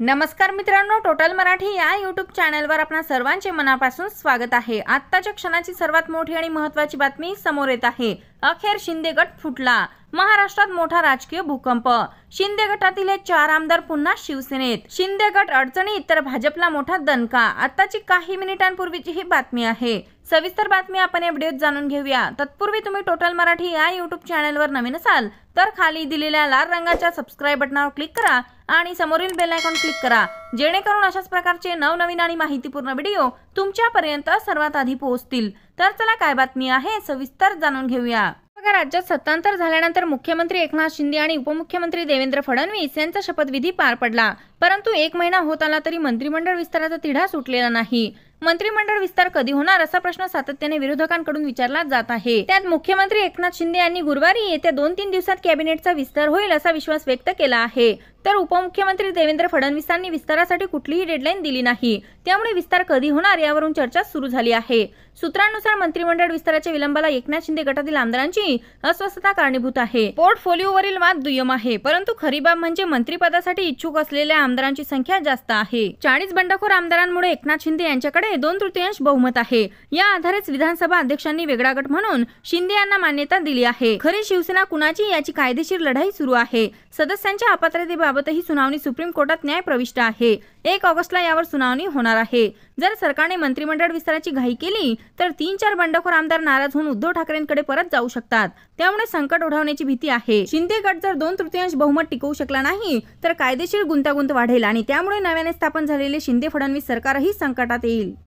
नमस्कार मित्रांनो टोटल मराठी या यूट्यूब चॅनलवर आपणा सर्वांचे मनापासून स्वागत आहे आत्ताच्या क्षणाची सर्वात मोठी आणि महत्वाची बातमी समोर येत आहे अखेर शिंदे गट फुटला महाराष्ट्रात मोठा राजकीय भूकंप शिंदे गटातील हे चार आमदार पुन्हा शिवसेनेत शिंदे गट अडचणीत तर भाजपला मोठा दणका आताची काही मिनिटांपूर्वीची ही बातमी आहे सविस्तर बातमी आपण या व्हिडिओत जाणून घेऊया तत्पूर्वी तुम्ही टोटल मराठी या युट्यूब चॅनलवर नवीन असाल तर खाली दिलेल्या लाल रंगाच्या सबस्क्राईब बटनावर क्लिक करा आणि समोरील बेल आयकॉन क्लिक करा जेणेकरून अशाच प्रकारचे नवनवीन आणि माहितीपूर्ण व्हिडिओ तुमच्यापर्यंत सर्वात आधी पोहोचतील तर चला काय बातमी आहे सविस्तर जाणून घेऊया राज्यात सत्तांतर झाल्यानंतर मुख्यमंत्री एकनाथ शिंदे आणि उपमुख्यमंत्री देवेंद्र फडणवीस यांचा शपथविधी पार पडला परंतु एक महिना होत आला तरी मंत्रिमंडळ विस्ताराचा तिढा सुटलेला नाही मंत्रिमंडळ विस्तार कधी होणार असा प्रश्न सातत्याने विरोधकांकडून विचारला जात आहे त्यात मुख्यमंत्री एकनाथ शिंदे यांनी गुरुवारी येत्या दोन तीन दिवसात कॅबिनेटचा विस्तार होईल असा विश्वास व्यक्त केला आहे तर उपमुख्यमंत्री देवेंद्र फडणवीसांनी विस्तारासाठी कुठलीही डेडलाईन दिली नाही त्यामुळे विस्तार कधी होणार यावरून चर्चा सुरू झाली आहे सूत्रांनुसार मंत्रिमंडळ विस्ताराच्या विलंबाला एकनाथ शिंदे गटातील आमदारांची अस्वस्थता कारणीभूत आहे पोर्टफोलिओवरील वाद दुय्यम आहे परंतु खरी बाब म्हणजे मंत्रिपदासाठी इच्छुक असलेल्या आमदारांची संख्या जास्त आहे चाळीस बंडखोर आमदारांमुळे एकनाथ शिंदे यांच्याकडे दोन तृतीयांश बहुमत आहे या आधारेच विधानसभा अध्यक्षांनी वेगळा गट म्हणून शिंदे यांना मान्यता दिली आहे खरी शिवसेना कुणाची याची कायदेशीर लढाई सुरू आहे सदस्यांच्या अपात्रतेबाबतही सुनावणी सुप्रीम कोर्टात न्याय प्रविष्ट आहे एक ऑगस्टला यावर सुनावणी होणार आहे जर सरकारने मंत्रिमंडळ विस्ताराची घाई केली तर तीन चार बंडखोर आमदार नाराज होऊन उद्धव ठाकरेंकडे परत जाऊ शकतात त्यामुळे संकट ओढवण्याची भीती आहे शिंदे गट जर दोन तृतीयांश बहुमत टिकवू शकला नाही तर कायदेशीर गुंतागुंत वाढेल आणि त्यामुळे नव्याने स्थापन झालेले शिंदे फडणवीस सरकारही संकटात येईल